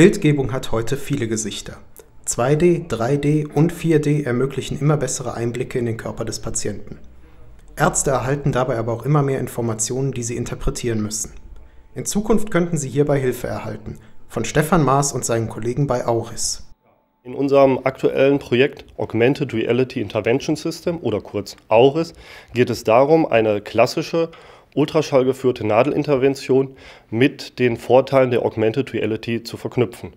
Bildgebung hat heute viele Gesichter. 2D, 3D und 4D ermöglichen immer bessere Einblicke in den Körper des Patienten. Ärzte erhalten dabei aber auch immer mehr Informationen, die sie interpretieren müssen. In Zukunft könnten sie hierbei Hilfe erhalten, von Stefan Maas und seinen Kollegen bei Auris. In unserem aktuellen Projekt Augmented Reality Intervention System oder kurz AURIS geht es darum, eine klassische ultraschallgeführte Nadelintervention mit den Vorteilen der Augmented Reality zu verknüpfen.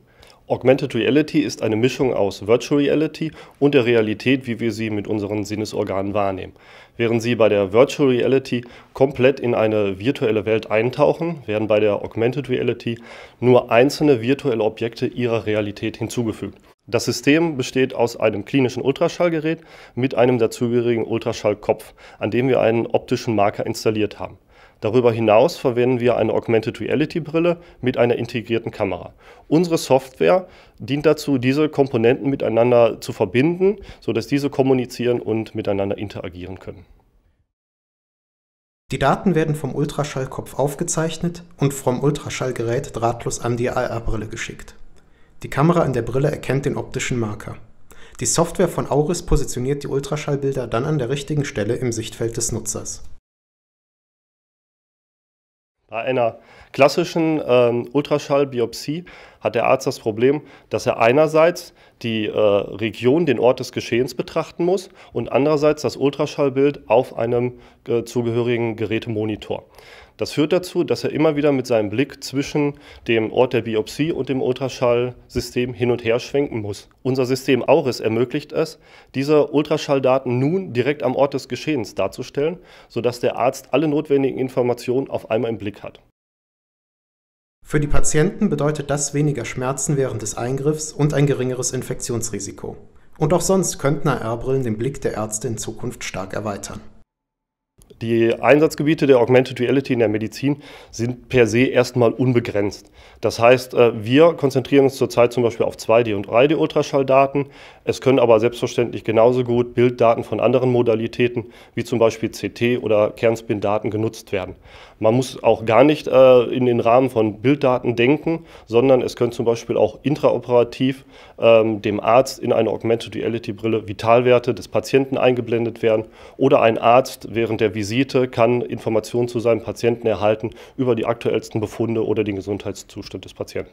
Augmented Reality ist eine Mischung aus Virtual Reality und der Realität, wie wir sie mit unseren Sinnesorganen wahrnehmen. Während Sie bei der Virtual Reality komplett in eine virtuelle Welt eintauchen, werden bei der Augmented Reality nur einzelne virtuelle Objekte ihrer Realität hinzugefügt. Das System besteht aus einem klinischen Ultraschallgerät mit einem dazugehörigen Ultraschallkopf, an dem wir einen optischen Marker installiert haben. Darüber hinaus verwenden wir eine Augmented Reality Brille mit einer integrierten Kamera. Unsere Software dient dazu, diese Komponenten miteinander zu verbinden, sodass diese kommunizieren und miteinander interagieren können. Die Daten werden vom Ultraschallkopf aufgezeichnet und vom Ultraschallgerät drahtlos an die AR-Brille geschickt. Die Kamera in der Brille erkennt den optischen Marker. Die Software von Auris positioniert die Ultraschallbilder dann an der richtigen Stelle im Sichtfeld des Nutzers einer klassischen ähm, Ultraschallbiopsie hat der Arzt das Problem, dass er einerseits die äh, Region, den Ort des Geschehens betrachten muss und andererseits das Ultraschallbild auf einem äh, zugehörigen Gerätemonitor. Das führt dazu, dass er immer wieder mit seinem Blick zwischen dem Ort der Biopsie und dem Ultraschallsystem hin und her schwenken muss. Unser System Auris ermöglicht es, diese Ultraschalldaten nun direkt am Ort des Geschehens darzustellen, sodass der Arzt alle notwendigen Informationen auf einmal im Blick hat. Für die Patienten bedeutet das weniger Schmerzen während des Eingriffs und ein geringeres Infektionsrisiko. Und auch sonst könnten AR-Brillen den Blick der Ärzte in Zukunft stark erweitern die Einsatzgebiete der Augmented Reality in der Medizin sind per se erstmal unbegrenzt. Das heißt, äh, wir konzentrieren uns zurzeit zum Beispiel auf 2D- und 3D-Ultraschalldaten. Es können aber selbstverständlich genauso gut Bilddaten von anderen Modalitäten, wie zum Beispiel CT oder Kernspin-Daten, genutzt werden. Man muss auch gar nicht äh, in den Rahmen von Bilddaten denken, sondern es können zum Beispiel auch intraoperativ ähm, dem Arzt in eine Augmented Reality-Brille Vitalwerte des Patienten eingeblendet werden oder ein Arzt während der Visite Visite kann Informationen zu seinem Patienten erhalten über die aktuellsten Befunde oder den Gesundheitszustand des Patienten.